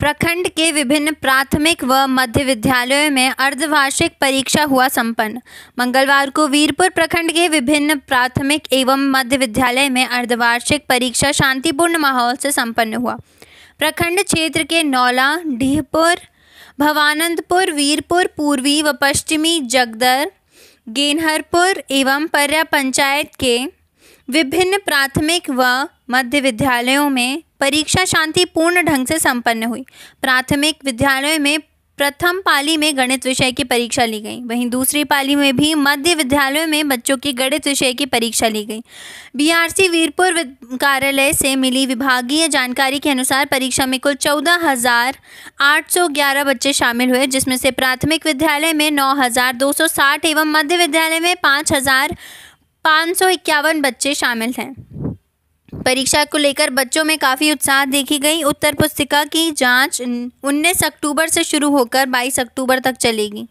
प्रखंड के विभिन्न प्राथमिक व मध्य विद्यालयों में अर्धवार्षिक परीक्षा हुआ संपन्न मंगलवार को वीरपुर प्रखंड के विभिन्न प्राथमिक एवं मध्य विद्यालय में अर्धवार्षिक परीक्षा शांतिपूर्ण माहौल से संपन्न हुआ प्रखंड क्षेत्र के नौला डीहपुर भवानंदपुर वीरपुर पूर्वी व पश्चिमी जगदर गेनहरपुर एवं पर्या पंचायत के विभिन्न प्राथमिक व मध्य विद्यालयों में परीक्षा शांतिपूर्ण ढंग से संपन्न हुई प्राथमिक विद्यालय में प्रथम पाली में गणित विषय की परीक्षा ली गई वहीं दूसरी पाली में भी मध्य विद्यालयों में बच्चों की गणित विषय की परीक्षा ली गई बीआरसी वीरपुर कार्यालय से मिली विभागीय जानकारी के अनुसार परीक्षा में कुल चौदह हजार आठ सौ ग्यारह बच्चे शामिल हुए जिसमें से प्राथमिक विद्यालय में नौ हजार दो सौ साठ एवं मध्य विद्यालय में पाँच हजार पाँच सौ इक्यावन बच्चे शामिल हैं परीक्षा को लेकर बच्चों में काफ़ी उत्साह देखी गई उत्तर पुस्तिका की जांच 19 अक्टूबर से शुरू होकर 22 अक्टूबर तक चलेगी